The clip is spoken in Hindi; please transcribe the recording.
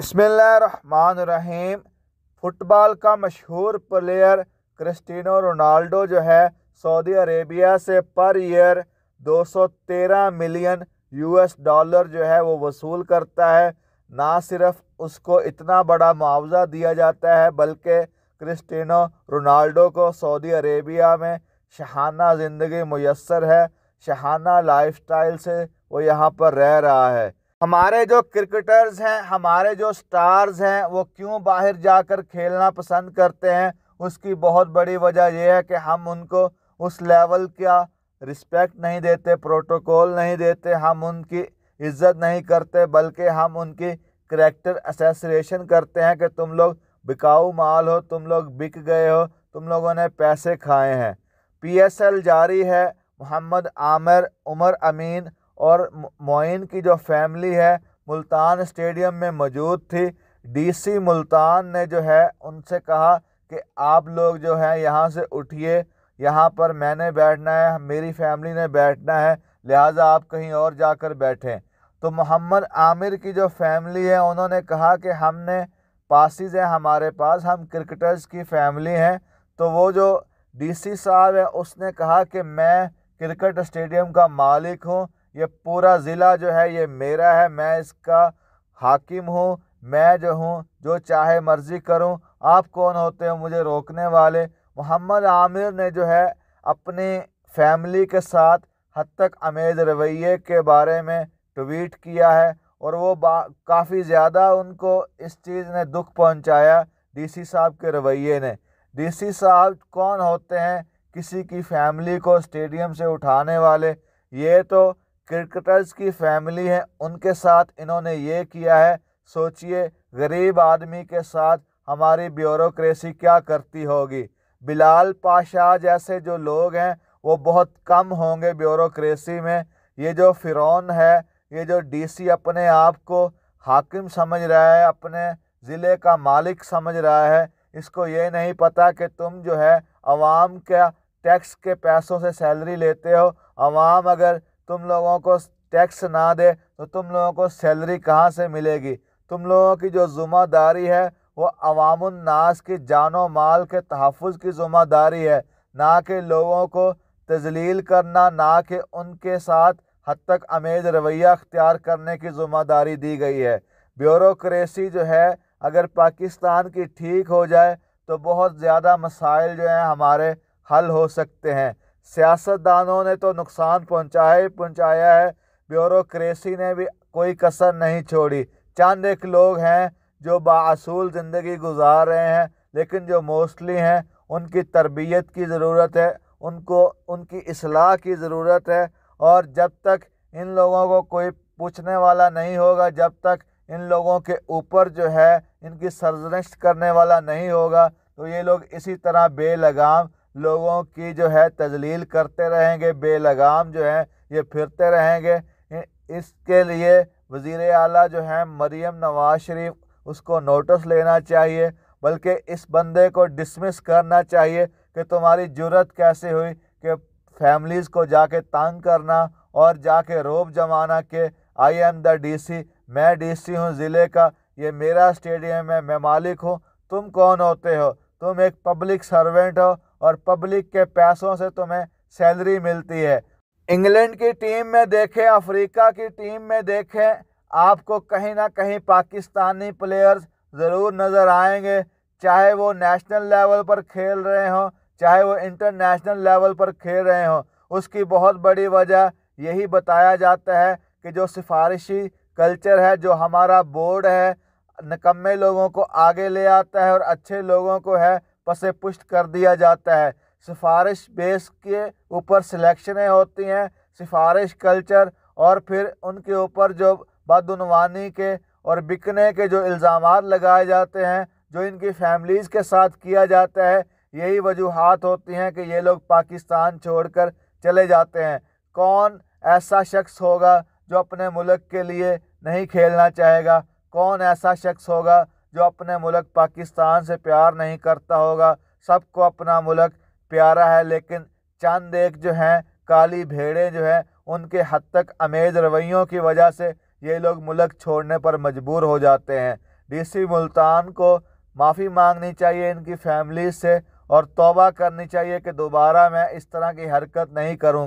रहीम फुटबॉल का मशहूर प्लेयर क्रिस्टिनो रोनाल्डो जो है सऊदी अरेबिया से per year 213 million US dollar जो है वो वसूल करता है ना सिर्फ उसको इतना बड़ा मुआवजा दिया जाता है बल्कि क्रिस्टिनो रोनाल्डो को सऊदी अरेबिया में शहाना ज़िंदगी मैसर है शहाना लाइफस्टाइल से वो यहाँ पर रह रहा है हमारे जो क्रिकेटर्स हैं हमारे जो स्टार्स हैं वो क्यों बाहर जाकर खेलना पसंद करते हैं उसकी बहुत बड़ी वजह यह है कि हम उनको उस लेवल का रिस्पेक्ट नहीं देते प्रोटोकॉल नहीं देते हम उनकी इज्जत नहीं करते बल्कि हम उनकी करेक्टर एसोसिएशन करते हैं कि तुम लोग बिकाऊ माल हो तुम लोग बिक गए हो तुम लोगों ने पैसे खाए हैं पीएसएल जारी है मोहम्मद आमिर उमर अमीन और मोइन की जो फैमिली है मुल्तान स्टेडियम में मौजूद थी डीसी मुल्तान ने जो है उनसे कहा कि आप लोग जो है यहाँ से उठिए यहाँ पर मैंने बैठना है मेरी फैमिली ने बैठना है लिहाजा आप कहीं और जाकर बैठें तो मोहम्मद आमिर की जो फैमिली है उन्होंने कहा कि हमने पासिस हैं हमारे पास हम क्रिकेटर्स की फैमिली हैं तो वो जो डीसी साहब है उसने कहा कि मैं क्रिकेट स्टेडियम का मालिक हूँ ये पूरा ज़िला जो है ये मेरा है मैं इसका हाकिम हूँ मैं जो हूँ जो चाहे मर्ज़ी करूँ आप कौन होते हो मुझे रोकने वाले मोहम्मद आमिर ने जो है अपनी फैमिली के साथ हद तक अमेज रवैये के बारे में ट्वीट किया है और वो काफ़ी ज़्यादा उनको इस चीज़ ने दुख पहुँचाया डी साहब के रवैये ने डीसी साहब कौन होते हैं किसी की फैमिली को स्टेडियम से उठाने वाले ये तो क्रिकेटर्स की फैमिली है उनके साथ इन्होंने ये किया है सोचिए गरीब आदमी के साथ हमारी ब्यूरोक्रेसी क्या करती होगी बिलाल पाशाह जैसे जो लोग हैं वो बहुत कम होंगे ब्यूरोक्रेसी में ये जो फिरौन है ये जो डीसी अपने आप को हाकिम समझ रहा है अपने ज़िले का मालिक समझ रहा है इसको ये नहीं पता कि तुम जो है आवाम का टैक्स के पैसों से सैलरी लेते हो आवाम अगर तुम लोगों को टैक्स ना दे तो तुम लोगों को सैलरी कहाँ से मिलेगी तुम लोगों की जो जुम्मेदारी है वो अवामनास की जानो माल के तहफ़ की जुम्मेदारी है ना कि लोगों को तजलील करना ना कि उनके साथ हद तक अमेज रवैया अख्तियार करने की जुम्मेदारी दी गई है ब्यूरोसी जो है अगर पाकिस्तान की ठीक हो जाए तो बहुत ज़्यादा मसाइल जो हैं हमारे हल हो सकते हैं सियासतदानों ने तो नुकसान पहुंचाया ही पहुंचाया है ब्यूरोक्रेसी ने भी कोई कसर नहीं छोड़ी चंद एक लोग हैं जो बासूल ज़िंदगी गुजार रहे हैं लेकिन जो मोस्टली हैं उनकी तरबियत की ज़रूरत है उनको उनकी असलाह की ज़रूरत है और जब तक इन लोगों को कोई पूछने वाला नहीं होगा जब तक इन लोगों के ऊपर जो है इनकी सरजनश करने वाला नहीं होगा तो ये लोग इसी तरह बेलगाम लोगों की जो है तजलील करते रहेंगे बेलगाम जो है ये फिरते रहेंगे इसके लिए वज़ी अली जो है मरीम नवाज शरीफ उसको नोटिस लेना चाहिए बल्कि इस बंदे को डिसमिस करना चाहिए कि तुम्हारी जरूरत कैसे हुई कि फैमिलीज़ को जाके तंग करना और जाके रोब जमाना के आई एम द डीसी मैं डीसी हूँ ज़िले का ये मेरा स्टेडियम है मैं मालिक हूँ तुम कौन होते हो तुम एक पब्लिक सर्वेंट हो और पब्लिक के पैसों से तुम्हें सैलरी मिलती है इंग्लैंड की टीम में देखें अफ्रीका की टीम में देखें आपको कहीं ना कहीं पाकिस्तानी प्लेयर्स ज़रूर नज़र आएंगे चाहे वो नेशनल लेवल पर खेल रहे हों चाहे वो इंटरनेशनल लेवल पर खेल रहे हों उसकी बहुत बड़ी वजह यही बताया जाता है कि जो सिफारिशी कल्चर है जो हमारा बोर्ड है नकम्मे लोगों को आगे ले आता है और अच्छे लोगों को है पसे पुष्ट कर दिया जाता है सिफारिश बेस के ऊपर सिलेक्शनें होती हैं सिफारिश कल्चर और फिर उनके ऊपर जो बदनवानी के और बिकने के जो इल्ज़ाम लगाए जाते हैं जो इनकी फैमिलीज़ के साथ किया जाता है यही वजूहत होती हैं कि ये लोग पाकिस्तान छोड़कर चले जाते हैं कौन ऐसा शख्स होगा जो अपने मुल्क के लिए नहीं खेलना चाहेगा कौन ऐसा शख्स होगा जो अपने मुल्क पाकिस्तान से प्यार नहीं करता होगा सबको अपना मुल्क प्यारा है लेकिन चंद एक जो हैं काली भेड़े जो हैं उनके हद तक अमेज रवैयों की वजह से ये लोग मुल्क छोड़ने पर मजबूर हो जाते हैं डीसी मुल्तान को माफ़ी मांगनी चाहिए इनकी फैमिली से और तौबा करनी चाहिए कि दोबारा मैं इस तरह की हरकत नहीं करूँ